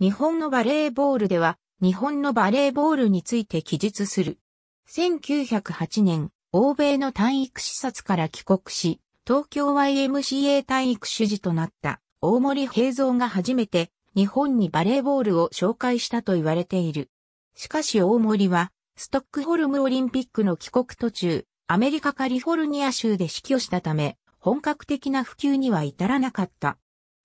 日本のバレーボールでは、日本のバレーボールについて記述する。1908年、欧米の単育視察から帰国し、東京 YMCA 単育主事となった大森平蔵が初めて日本にバレーボールを紹介したと言われている。しかし大森は、ストックホルムオリンピックの帰国途中、アメリカカリフォルニア州で死去したため、本格的な普及には至らなかった。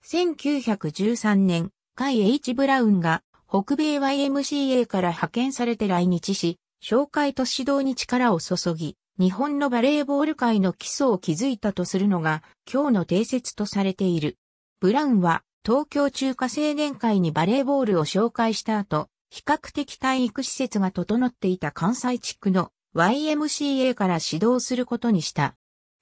1913年、会 H・ ブラウンが北米 YMCA から派遣されて来日し、紹介と指導に力を注ぎ、日本のバレーボール界の基礎を築いたとするのが今日の定説とされている。ブラウンは東京中華青年会にバレーボールを紹介した後、比較的体育施設が整っていた関西地区の YMCA から指導することにした。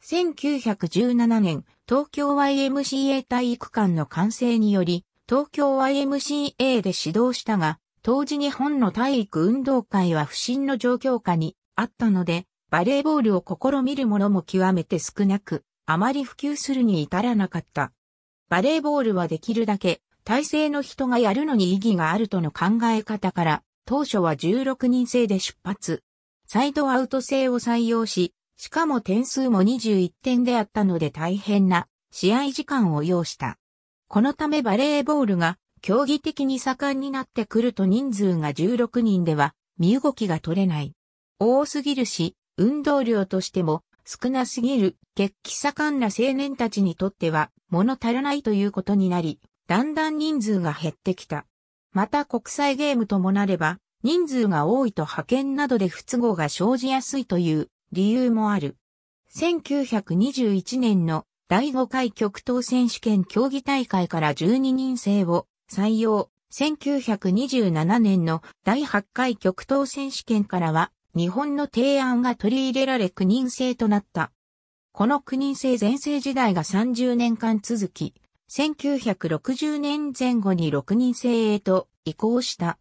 1917年、東京 YMCA 体育館の完成により、東京 YMCA で指導したが、当時日本の体育運動会は不振の状況下にあったので、バレーボールを試みるものも極めて少なく、あまり普及するに至らなかった。バレーボールはできるだけ、体制の人がやるのに意義があるとの考え方から、当初は16人制で出発。サイドアウト制を採用し、しかも点数も21点であったので大変な試合時間を要した。このためバレーボールが競技的に盛んになってくると人数が16人では身動きが取れない。多すぎるし、運動量としても少なすぎる、血気盛んな青年たちにとっては物足らないということになり、だんだん人数が減ってきた。また国際ゲームともなれば、人数が多いと派遣などで不都合が生じやすいという理由もある。1921年の第5回極東選手権競技大会から12人制を採用。1927年の第8回極東選手権からは日本の提案が取り入れられ9人制となった。この9人制全盛時代が30年間続き、1960年前後に6人制へと移行した。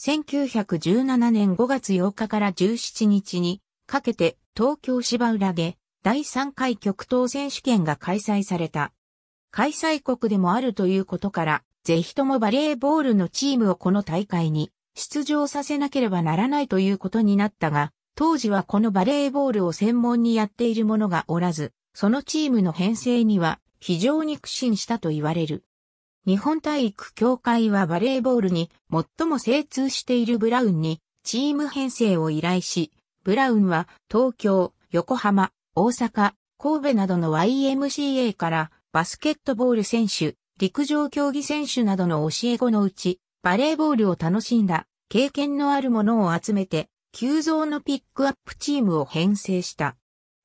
1917年5月8日から17日にかけて東京芝浦で第3回極東選手権が開催された。開催国でもあるということから、ぜひともバレーボールのチームをこの大会に出場させなければならないということになったが、当時はこのバレーボールを専門にやっている者がおらず、そのチームの編成には非常に苦心したと言われる。日本体育協会はバレーボールに最も精通しているブラウンにチーム編成を依頼し、ブラウンは東京、横浜、大阪、神戸などの YMCA からバスケットボール選手、陸上競技選手などの教え子のうち、バレーボールを楽しんだ経験のあるものを集めて、急増のピックアップチームを編成した。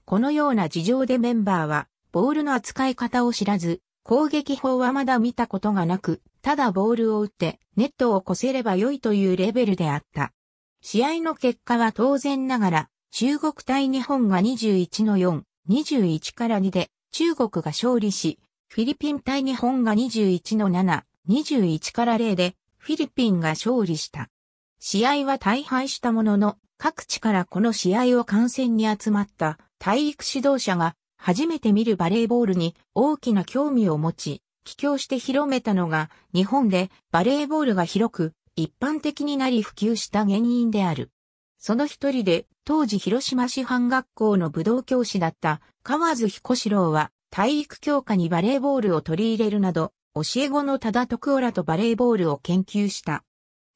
このような事情でメンバーは、ボールの扱い方を知らず、攻撃法はまだ見たことがなく、ただボールを打ってネットを越せれば良いというレベルであった。試合の結果は当然ながら中国対日本が21の4、21から2で、中国が勝利し、フィリピン対日本が21の7、21から0で、フィリピンが勝利した。試合は大敗したものの、各地からこの試合を観戦に集まった体育指導者が初めて見るバレーボールに大きな興味を持ち、帰郷して広めたのが日本でバレーボールが広く一般的になり普及した原因である。その一人で、当時広島市範学校の武道教師だった河津彦四郎は、体育教科にバレーボールを取り入れるなど、教え子の忠徳浦らとバレーボールを研究した。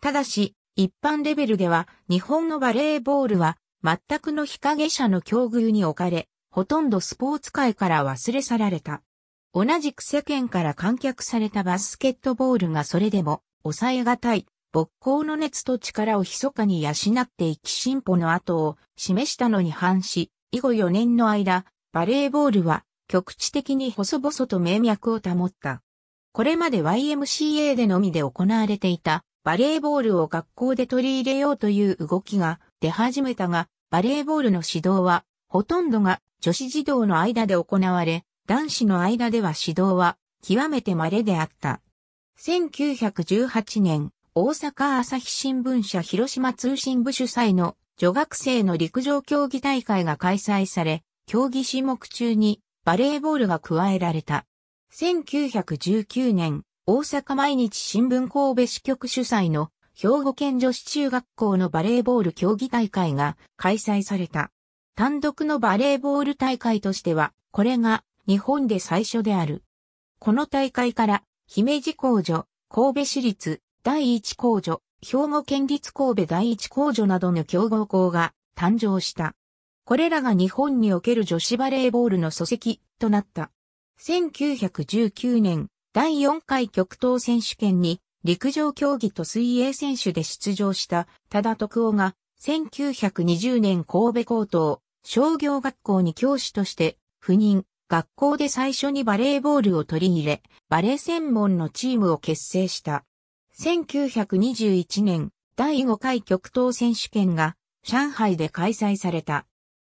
ただし、一般レベルでは、日本のバレーボールは、全くの日陰者の境遇に置かれ、ほとんどスポーツ界から忘れ去られた。同じく世間から観客されたバスケットボールがそれでも抑えがたい木工の熱と力を密かに養っていき進歩の後を示したのに反し、以後4年の間、バレーボールは局地的に細々と名脈を保った。これまで YMCA でのみで行われていたバレーボールを学校で取り入れようという動きが出始めたが、バレーボールの指導はほとんどが女子児童の間で行われ、男子の間では指導は極めて稀であった。1918年、大阪朝日新聞社広島通信部主催の女学生の陸上競技大会が開催され、競技種目中にバレーボールが加えられた。1919年、大阪毎日新聞神戸支局主催の兵庫県女子中学校のバレーボール競技大会が開催された。単独のバレーボール大会としては、これが日本で最初である。この大会から、姫路工女、神戸市立、第一工女、兵庫県立神戸第一工女などの強豪校が誕生した。これらが日本における女子バレーボールの礎石となった。1919年、第4回極東選手権に陸上競技と水泳選手で出場した多田徳夫が1920年神戸高等商業学校に教師として赴任、学校で最初にバレーボールを取り入れ、バレー専門のチームを結成した。1921年、第5回極東選手権が上海で開催された。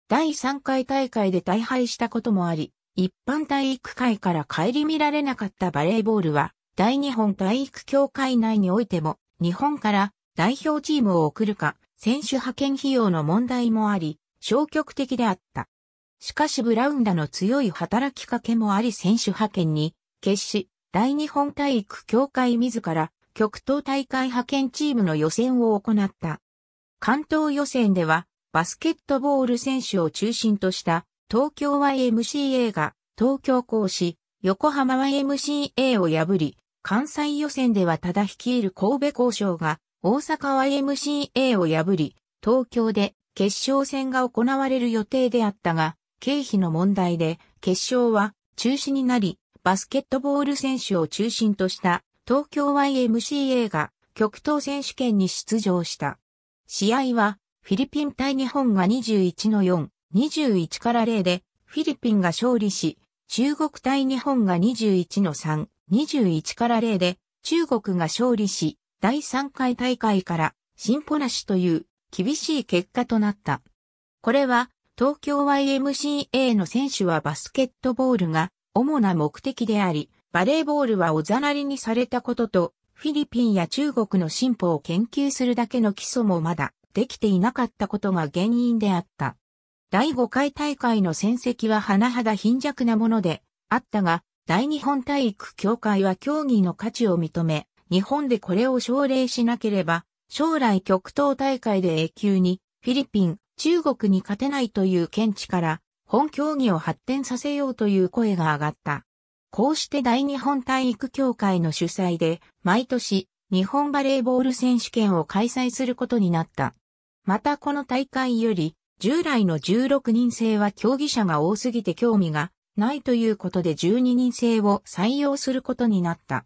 第3回大会で大敗したこともあり、一般体育会から帰り見られなかったバレーボールは、大日本体育協会内においても、日本から代表チームを送るか、選手派遣費用の問題もあり、消極的であった。しかしブラウンダの強い働きかけもあり選手派遣に、決し、大日本体育協会自ら極東大会派遣チームの予選を行った。関東予選では、バスケットボール選手を中心とした、東京 YMCA が東京講師、横浜 YMCA を破り、関西予選ではただ率いる神戸交渉が大阪 YMCA を破り、東京で決勝戦が行われる予定であったが、経費の問題で決勝は中止になり、バスケットボール選手を中心とした東京 YMCA が極東選手権に出場した。試合はフィリピン対日本が21の4、21から0でフィリピンが勝利し、中国対日本が21の3、21から0で中国が勝利し、第3回大会から進歩なしという厳しい結果となった。これは東京 YMCA の選手はバスケットボールが主な目的であり、バレーボールはおざなりにされたことと、フィリピンや中国の進歩を研究するだけの基礎もまだできていなかったことが原因であった。第5回大会の戦績は甚だ貧弱なものであったが、大日本体育協会は競技の価値を認め、日本でこれを奨励しなければ、将来極東大会で永久にフィリピン、中国に勝てないという見地から、本競技を発展させようという声が上がった。こうして大日本体育協会の主催で、毎年、日本バレーボール選手権を開催することになった。またこの大会より、従来の16人制は競技者が多すぎて興味がないということで12人制を採用することになった。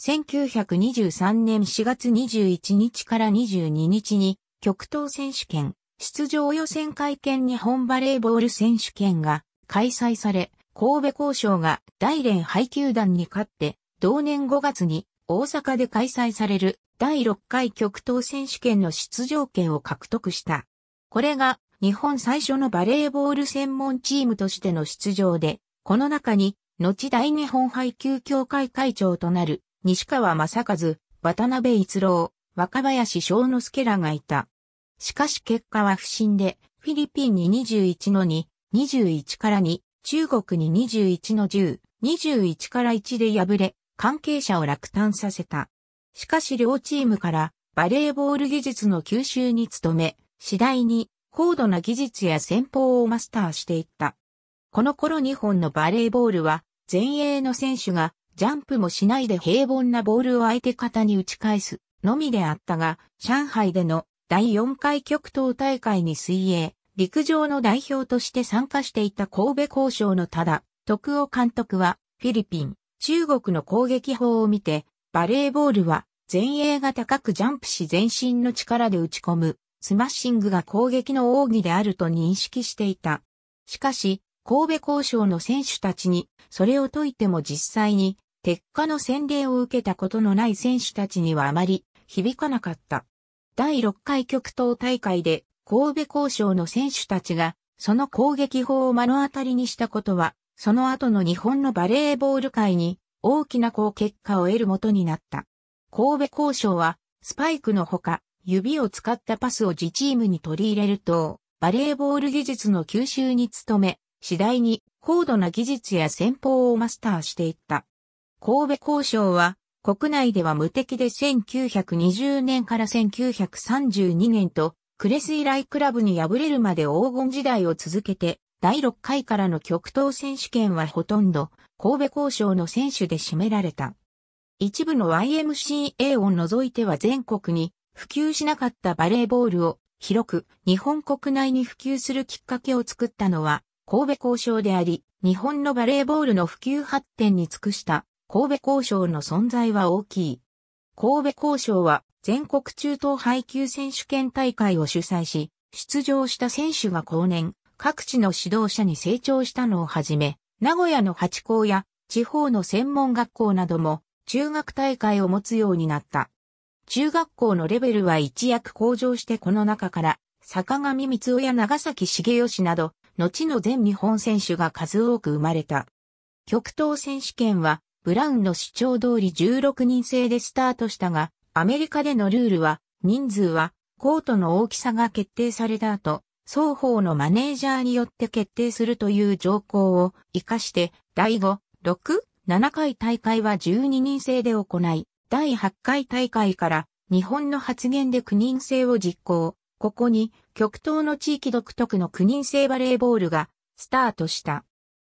1923年4月21日から22日に、極東選手権、出場予選会見日本バレーボール選手権が開催され、神戸交渉が大連配球団に勝って、同年5月に大阪で開催される第6回極東選手権の出場権を獲得した。これが日本最初のバレーボール専門チームとしての出場で、この中に後大日本配球協会会長となる西川正和、渡辺逸郎、若林翔之助らがいた。しかし結果は不審で、フィリピンに21の2、21から2、中国に21の10、21から1で敗れ、関係者を落胆させた。しかし両チームからバレーボール技術の吸収に努め、次第に高度な技術や戦法をマスターしていった。この頃日本のバレーボールは前衛の選手がジャンプもしないで平凡なボールを相手方に打ち返すのみであったが、上海での第4回極東大会に水泳、陸上の代表として参加していた神戸交渉のた田、徳尾監督は、フィリピン、中国の攻撃法を見て、バレーボールは、前衛が高くジャンプし全身の力で打ち込む、スマッシングが攻撃の奥義であると認識していた。しかし、神戸交渉の選手たちに、それを解いても実際に、鉄火の洗礼を受けたことのない選手たちにはあまり響かなかった。第6回極東大会で神戸交渉の選手たちが、その攻撃法を目の当たりにしたことは、その後の日本のバレーボール界に大きな好結果を得る元になった。神戸交渉は、スパイクのほか、指を使ったパスを自チームに取り入れると、バレーボール技術の吸収に努め、次第に高度な技術や戦法をマスターしていった。神戸交渉は、国内では無敵で1920年から1932年とクレス以来クラブに敗れるまで黄金時代を続けて、第6回からの極東選手権はほとんど神戸交渉の選手で占められた。一部の YMCA を除いては全国に普及しなかったバレーボールを広く日本国内に普及するきっかけを作ったのは神戸交渉であり、日本のバレーボールの普及発展に尽くした神戸交渉の存在は大きい。神戸交渉は全国中等配給選手権大会を主催し、出場した選手が後年、各地の指導者に成長したのをはじめ、名古屋の八校や地方の専門学校なども中学大会を持つようになった。中学校のレベルは一躍向上してこの中から、坂上光夫や長崎茂吉など、後の全日本選手が数多く生まれた。極東選手権は、ブラウンの主張通り16人制でスタートしたが、アメリカでのルールは、人数は、コートの大きさが決定された後、双方のマネージャーによって決定するという条項を活かして、第5、6、7回大会は12人制で行い、第8回大会から日本の発言で9人制を実行。ここに極東の地域独特の9人制バレーボールがスタートした。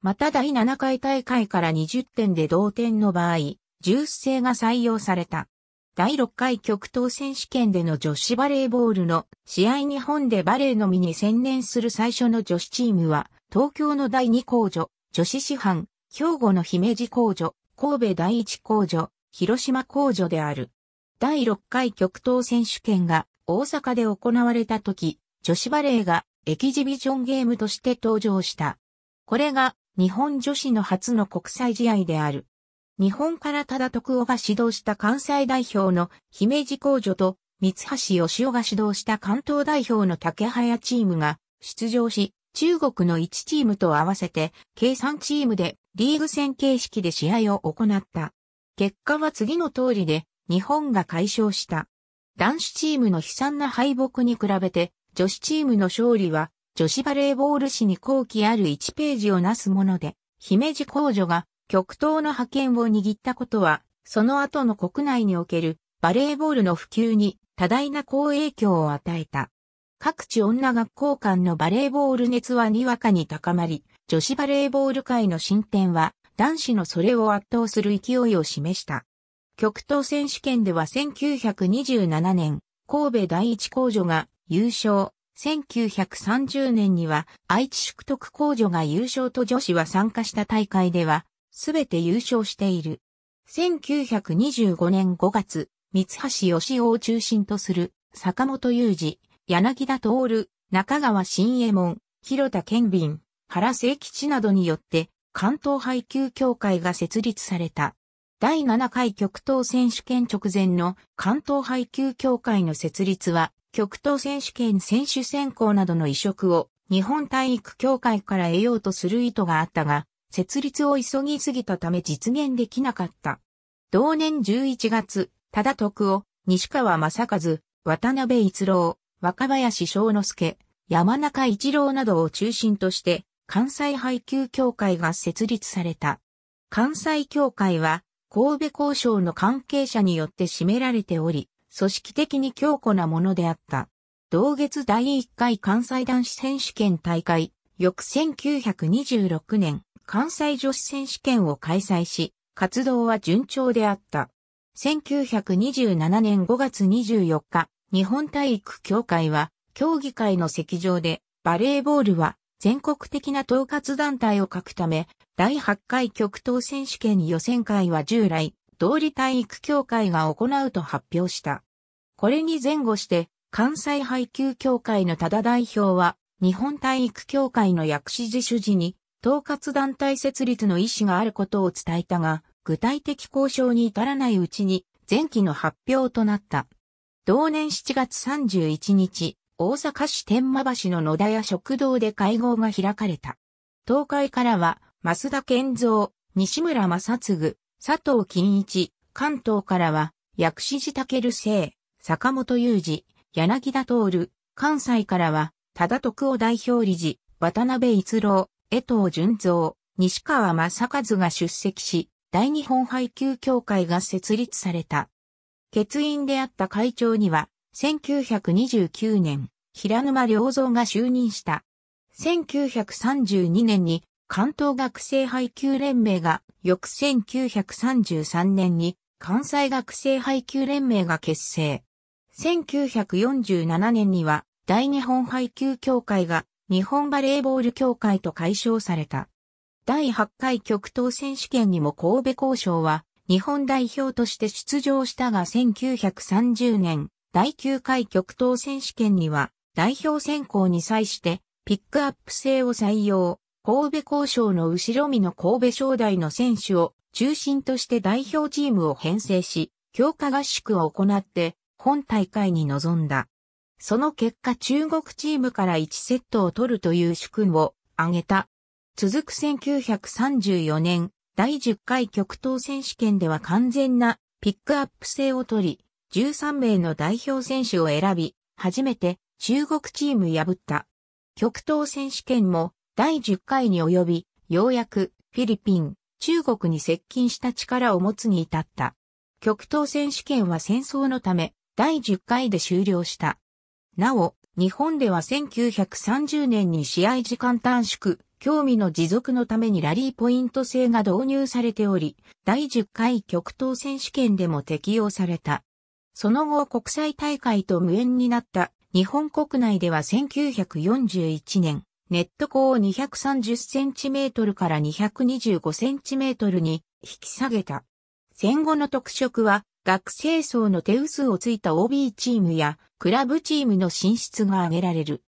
また第7回大会から20点で同点の場合、ジュース制が採用された。第6回極東選手権での女子バレーボールの試合日本でバレーのみに専念する最初の女子チームは、東京の第2工女、女子師範、兵庫の姫路工女、神戸第1工女、広島工女である。第6回極東選手権が大阪で行われた時、女子バレーがエキジビジョンゲームとして登場した。これが日本女子の初の国際試合である。日本から忠徳尾が指導した関西代表の姫路公女と三橋義雄が指導した関東代表の竹早チームが出場し、中国の1チームと合わせて計3チームでリーグ戦形式で試合を行った。結果は次の通りで日本が解消した。男子チームの悲惨な敗北に比べて女子チームの勝利は女子バレーボール史に後期ある1ページをなすもので、姫路公女が極東の覇権を握ったことは、その後の国内におけるバレーボールの普及に多大な好影響を与えた。各地女学校間のバレーボール熱はにわかに高まり、女子バレーボール界の進展は男子のそれを圧倒する勢いを示した。極東選手権では1927年、神戸第一工女が優勝。1930年には愛知宿徳工女が優勝と女子は参加した大会では、すべて優勝している。1925年5月、三橋義夫を中心とする坂本雄二、柳田徹、中川新右衛門、広田健敏、原聖吉などによって関東配給協会が設立された。第7回極東選手権直前の関東配給協会の設立は極東選手権選手選考などの移植を日本体育協会から得ようとする意図があったが、設立を急ぎすぎたため実現できなかった。同年11月、忠徳を、西川正和、渡辺一郎、若林章之助、山中一郎などを中心として、関西配給協会が設立された。関西協会は、神戸交渉の関係者によって占められており、組織的に強固なものであった。同月第1回関西男子選手権大会、翌1926年、関西女子選手権を開催し、活動は順調であった。1927年5月24日、日本体育協会は、競技会の席上で、バレーボールは全国的な統括団体を書くため、第8回極東選手権予選会は従来、道理体育協会が行うと発表した。これに前後して、関西配給協会の多田代表は、日本体育協会の薬師寺主事に統括団体設立の意思があることを伝えたが、具体的交渉に至らないうちに前期の発表となった。同年7月31日、大阪市天満橋の野田屋食堂で会合が開かれた。東海からは、増田健三、西村正嗣、佐藤金一、関東からは、薬師寺武生、坂本雄二、柳田徹、関西からは、忠徳を代表理事、渡辺逸郎、江藤淳造、西川正和が出席し、大日本配給協会が設立された。欠員であった会長には、1929年、平沼良造が就任した。1932年に関東学生配給連盟が、翌1933年に関西学生配給連盟が結成。1947年には大日本配給協会が日本バレーボール協会と解消された。第8回極東選手権にも神戸交渉は日本代表として出場したが1930年第9回極東選手権には代表選考に際してピックアップ制を採用。神戸交渉の後ろ身の神戸正代の選手を中心として代表チームを編成し、強化合宿を行って本大会に臨んだ。その結果中国チームから1セットを取るという主君を挙げた。続く1934年、第10回極東選手権では完全なピックアップ制を取り、13名の代表選手を選び、初めて中国チーム破った。極東選手権も第10回に及び、ようやくフィリピン、中国に接近した力を持つに至った。極東選手権は戦争のため、第10回で終了した。なお、日本では1930年に試合時間短縮、興味の持続のためにラリーポイント制が導入されており、第10回極東選手権でも適用された。その後国際大会と無縁になった日本国内では1941年、ネット高を 230cm から 225cm に引き下げた。戦後の特色は学生層の手薄をついた OB チームやクラブチームの進出が挙げられる。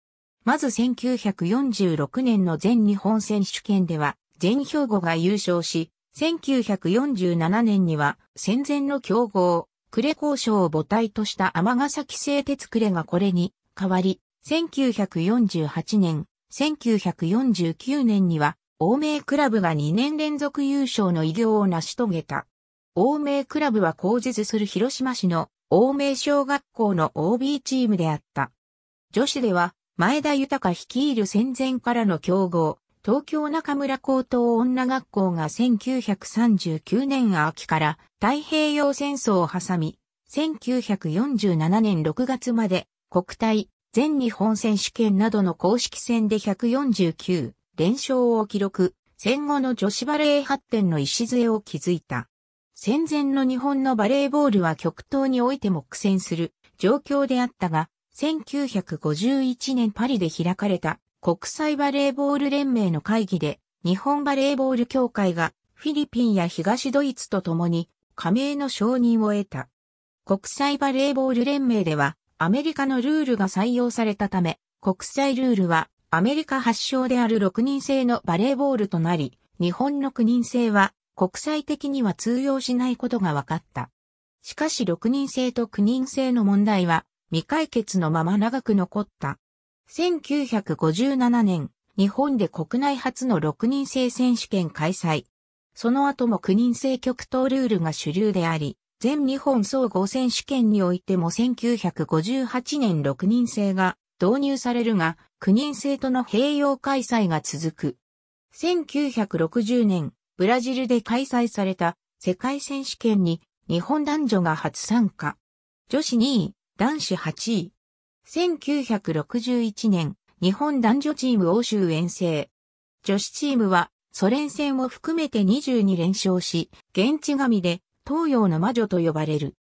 まず1946年の全日本選手権では全兵庫が優勝し、1947年には戦前の強豪、呉交渉を母体とした天崎製鉄呉がこれに代わり、1948年、1949年には、欧米クラブが2年連続優勝の偉業を成し遂げた。欧米クラブは後日する広島市の欧米小学校の OB チームであった。女子では前田豊率いる戦前からの強豪、東京中村高等女学校が1939年秋から太平洋戦争を挟み、1947年6月まで国体、全日本選手権などの公式戦で149連勝を記録、戦後の女子バレー発展の礎を築いた。戦前の日本のバレーボールは極東においても苦戦する状況であったが、1951年パリで開かれた国際バレーボール連盟の会議で、日本バレーボール協会がフィリピンや東ドイツと共に加盟の承認を得た。国際バレーボール連盟ではアメリカのルールが採用されたため、国際ルールはアメリカ発祥である6人制のバレーボールとなり、日本の9人制は国際的には通用しないことが分かった。しかし6人制と9人制の問題は未解決のまま長く残った。1957年、日本で国内初の6人制選手権開催。その後も9人制極東ルールが主流であり、全日本総合選手権においても1958年6人制が導入されるが、9人制との併用開催が続く。1960年、ブラジルで開催された世界選手権に日本男女が初参加。女子2位、男子8位。1961年、日本男女チーム欧州遠征。女子チームはソ連戦を含めて22連勝し、現地神で東洋の魔女と呼ばれる。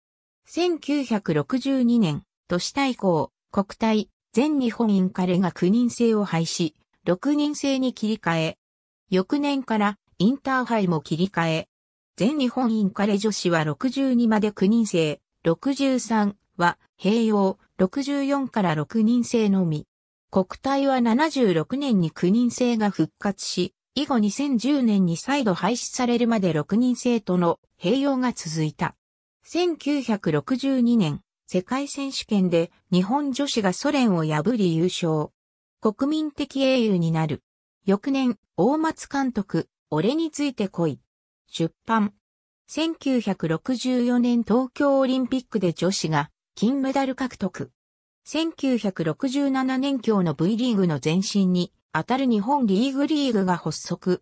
1962年、都市対抗、国体、全日本インカレが9人制を廃止、6人制に切り替え、翌年からインターハイも切り替え、全日本インカレ女子は62まで9人制、63は併用、64から6人制のみ。国体は76年に9人制が復活し、以後2010年に再度廃止されるまで6人制との併用が続いた。1962年、世界選手権で日本女子がソ連を破り優勝。国民的英雄になる。翌年、大松監督、俺について来い。出版。1964年東京オリンピックで女子が金メダル獲得。1967年今日の V リーグの前身に当たる日本リーグリーグが発足。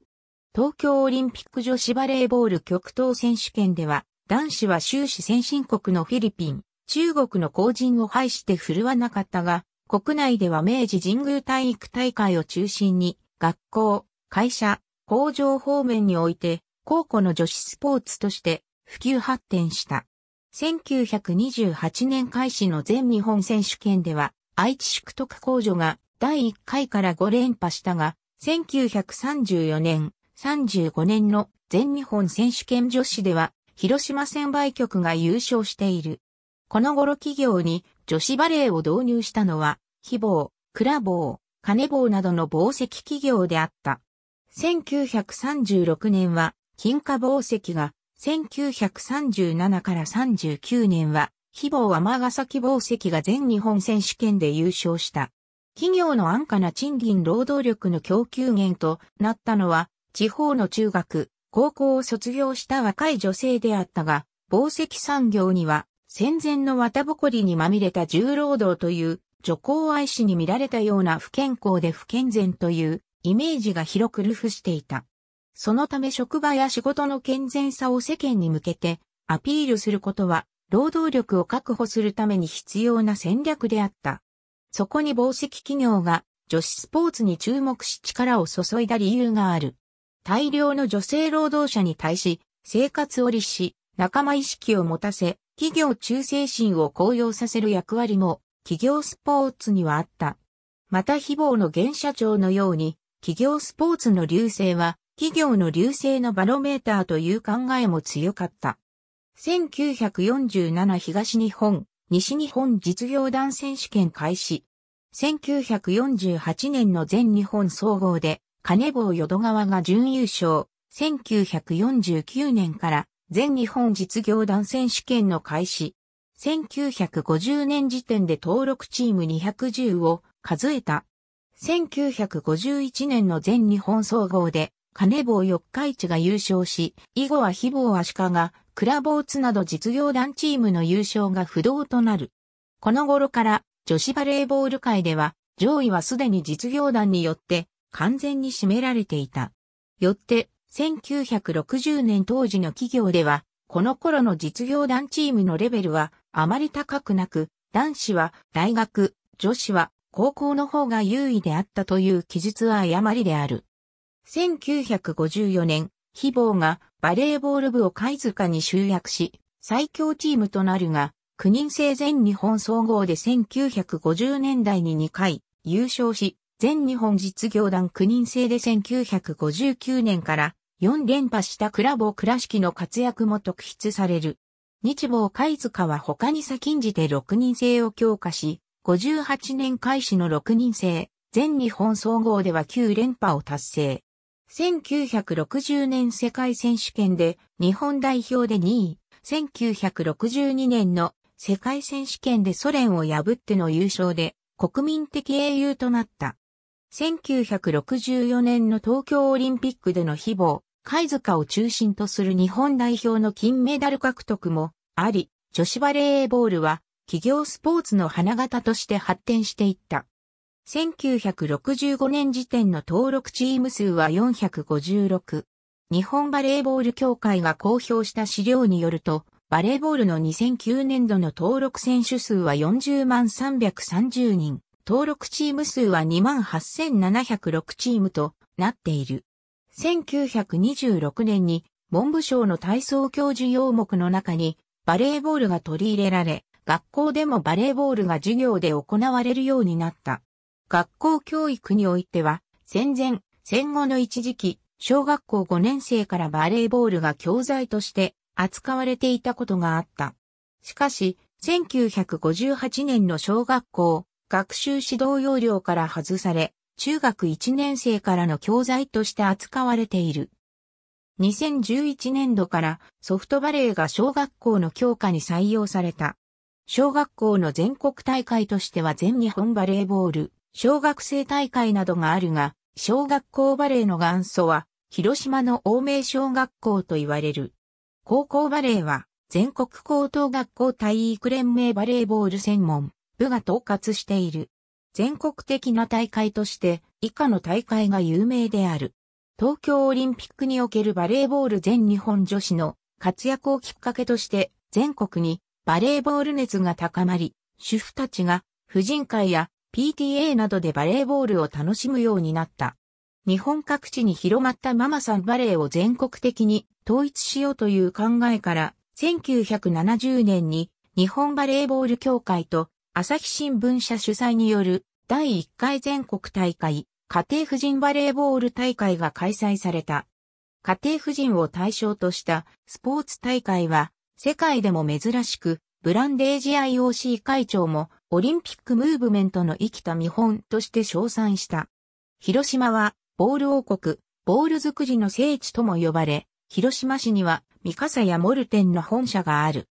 東京オリンピック女子バレーボール極東選手権では男子は終始先進国のフィリピン、中国の後陣を排して振るわなかったが、国内では明治神宮体育大会を中心に学校、会社、工場方面において、高校の女子スポーツとして普及発展した。1928年開始の全日本選手権では、愛知宿徳工場が第1回から5連覇したが、1934年、35年の全日本選手権女子では、広島専売局が優勝している。この頃企業に女子バレーを導入したのは、非棒、クラ棒、金棒などの紡績企業であった。1936年は、金華宝石が、1937から39年は、希望尼崎宝石が全日本選手権で優勝した。企業の安価な賃金労働力の供給源となったのは、地方の中学、高校を卒業した若い女性であったが、宝石産業には戦前の綿ぼこりにまみれた重労働という、女工愛しに見られたような不健康で不健全というイメージが広く流布していた。そのため職場や仕事の健全さを世間に向けてアピールすることは、労働力を確保するために必要な戦略であった。そこに紡績企業が女子スポーツに注目し力を注いだ理由がある。大量の女性労働者に対し、生活を律し、仲間意識を持たせ、企業忠誠心を高揚させる役割も、企業スポーツにはあった。また非暴の現社長のように、企業スポーツの流星は、企業の流星のバロメーターという考えも強かった。1947東日本、西日本実業団選手権開始。1948年の全日本総合で、金棒淀川が準優勝。1949年から全日本実業団選手権の開始。1950年時点で登録チーム210を数えた1951年の全日本総合で、金棒四日市が優勝し、以後は非棒足利が、クラボーツなど実業団チームの優勝が不動となる。この頃から、女子バレーボール界では、上位はすでに実業団によって、完全に占められていた。よって、1960年当時の企業では、この頃の実業団チームのレベルはあまり高くなく、男子は大学、女子は高校の方が優位であったという記述は誤りである。1954年、非棒がバレーボール部を貝塚に集約し、最強チームとなるが、9人制全日本総合で1950年代に2回優勝し、全日本実業団9人制で1959年から4連覇したクラボ倉敷の活躍も特筆される。日棒貝塚は他に先んじて6人制を強化し、58年開始の6人制、全日本総合では9連覇を達成。1960年世界選手権で日本代表で2位、1962年の世界選手権でソ連を破っての優勝で国民的英雄となった。1964年の東京オリンピックでの非母、貝塚を中心とする日本代表の金メダル獲得もあり、女子バレーボールは企業スポーツの花形として発展していった。1965年時点の登録チーム数は456。日本バレーボール協会が公表した資料によると、バレーボールの2009年度の登録選手数は40万330人、登録チーム数は2万8706チームとなっている。1926年に文部省の体操教授要目の中にバレーボールが取り入れられ、学校でもバレーボールが授業で行われるようになった。学校教育においては、戦前、戦後の一時期、小学校5年生からバレーボールが教材として扱われていたことがあった。しかし、1958年の小学校、学習指導要領から外され、中学1年生からの教材として扱われている。2011年度からソフトバレーが小学校の教科に採用された。小学校の全国大会としては全日本バレーボール、小学生大会などがあるが、小学校バレーの元祖は、広島の欧米小学校と言われる。高校バレーは、全国高等学校体育連盟バレーボール専門部が統括している。全国的な大会として以下の大会が有名である。東京オリンピックにおけるバレーボール全日本女子の活躍をきっかけとして全国にバレーボール熱が高まり、主婦たちが婦人会や PTA などでバレーボールを楽しむようになった。日本各地に広まったママさんバレーを全国的に統一しようという考えから、1970年に日本バレーボール協会と朝日新聞社主催による第1回全国大会家庭婦人バレーボール大会が開催された。家庭婦人を対象としたスポーツ大会は世界でも珍しく、ブランデージ IOC 会長もオリンピックムーブメントの生きた見本として称賛した。広島はボール王国、ボール作りの聖地とも呼ばれ、広島市にはミカサやモルテンの本社がある。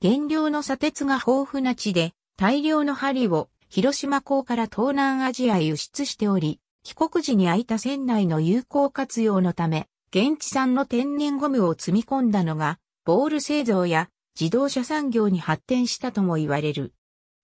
原料の砂鉄が豊富な地で、大量の針を広島港から東南アジアへ輸出しており、帰国時に空いた船内の有効活用のため、現地産の天然ゴムを積み込んだのがボール製造や自動車産業に発展したとも言われる。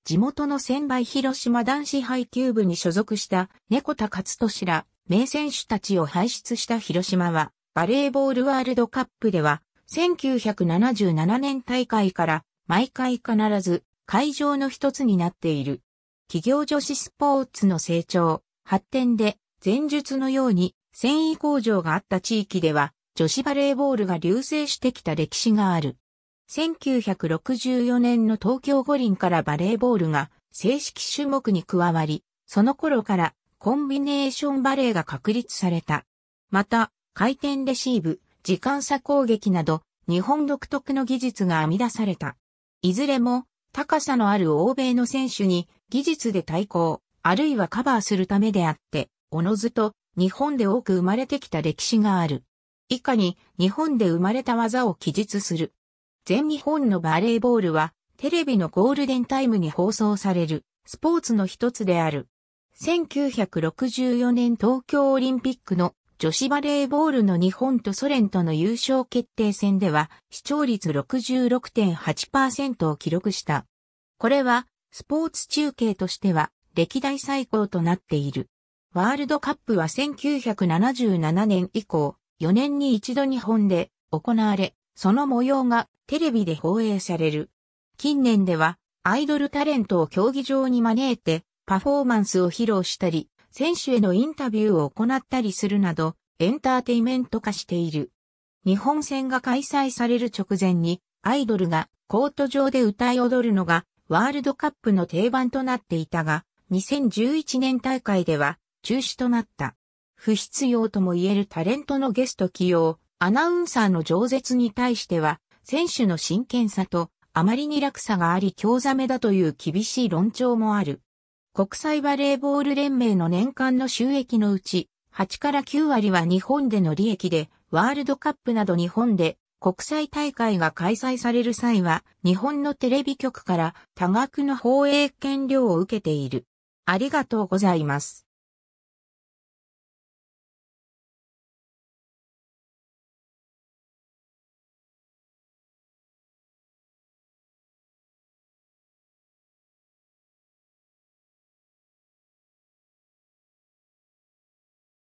地元の先倍広島男子配球部に所属した猫田勝利ら名選手たちを輩出した広島は、バレーボールワールドカップでは、1977年大会から毎回必ず会場の一つになっている。企業女子スポーツの成長、発展で前述のように繊維工場があった地域では女子バレーボールが流星してきた歴史がある。1964年の東京五輪からバレーボールが正式種目に加わり、その頃からコンビネーションバレーが確立された。また、回転レシーブ、時間差攻撃など、日本独特の技術が編み出された。いずれも、高さのある欧米の選手に技術で対抗、あるいはカバーするためであって、おのずと日本で多く生まれてきた歴史がある。以下に日本で生まれた技を記述する。全日本のバレーボールはテレビのゴールデンタイムに放送されるスポーツの一つである。1964年東京オリンピックの女子バレーボールの日本とソ連との優勝決定戦では視聴率66.8%を記録した。これはスポーツ中継としては歴代最高となっている。ワールドカップは1977年以降、4年に一度日本で行われ、その模様がテレビで放映される。近年ではアイドルタレントを競技場に招いてパフォーマンスを披露したり、選手へのインタビューを行ったりするなど、エンターテイメント化している。日本戦が開催される直前に、アイドルがコート上で歌い踊るのが、ワールドカップの定番となっていたが、2011年大会では中止となった。不必要とも言えるタレントのゲスト起用、アナウンサーの饒舌に対しては、選手の真剣さと、あまりに落差があり興ざめだという厳しい論調もある。国際バレーボール連盟の年間の収益のうち、8から9割は日本での利益で、ワールドカップなど日本で国際大会が開催される際は、日本のテレビ局から多額の放映権料を受けている。ありがとうございます。